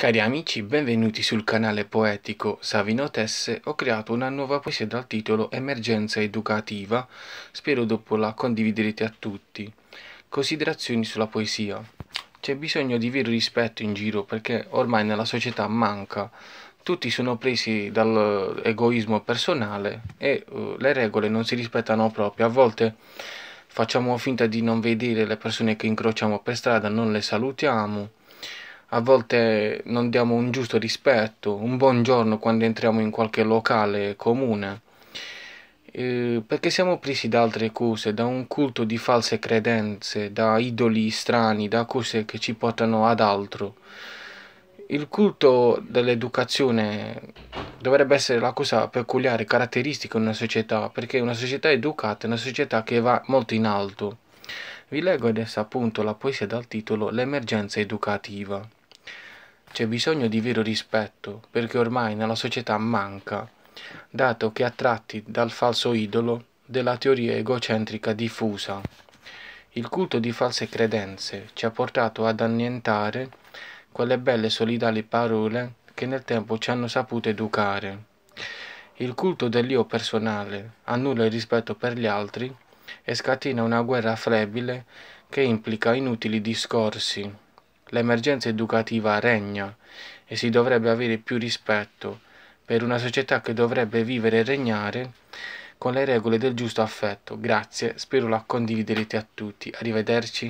Cari amici, benvenuti sul canale poetico Savino Tesse. Ho creato una nuova poesia dal titolo Emergenza educativa. Spero dopo la condividerete a tutti. Considerazioni sulla poesia. C'è bisogno di vero rispetto in giro perché ormai nella società manca. Tutti sono presi dall'egoismo eh, personale e uh, le regole non si rispettano proprio. A volte facciamo finta di non vedere le persone che incrociamo per strada, non le salutiamo a volte non diamo un giusto rispetto, un buongiorno quando entriamo in qualche locale comune, eh, perché siamo presi da altre cose, da un culto di false credenze, da idoli strani, da cose che ci portano ad altro. Il culto dell'educazione dovrebbe essere la cosa peculiare, caratteristica di una società, perché una società educata è una società che va molto in alto. Vi leggo adesso appunto la poesia dal titolo L'emergenza educativa. C'è bisogno di vero rispetto, perché ormai nella società manca, dato che attratti dal falso idolo della teoria egocentrica diffusa. Il culto di false credenze ci ha portato ad annientare quelle belle solidali parole che nel tempo ci hanno saputo educare. Il culto dell'io personale annulla il rispetto per gli altri e scatena una guerra flebile che implica inutili discorsi l'emergenza educativa regna e si dovrebbe avere più rispetto per una società che dovrebbe vivere e regnare con le regole del giusto affetto. Grazie, spero la condividerete a tutti. Arrivederci.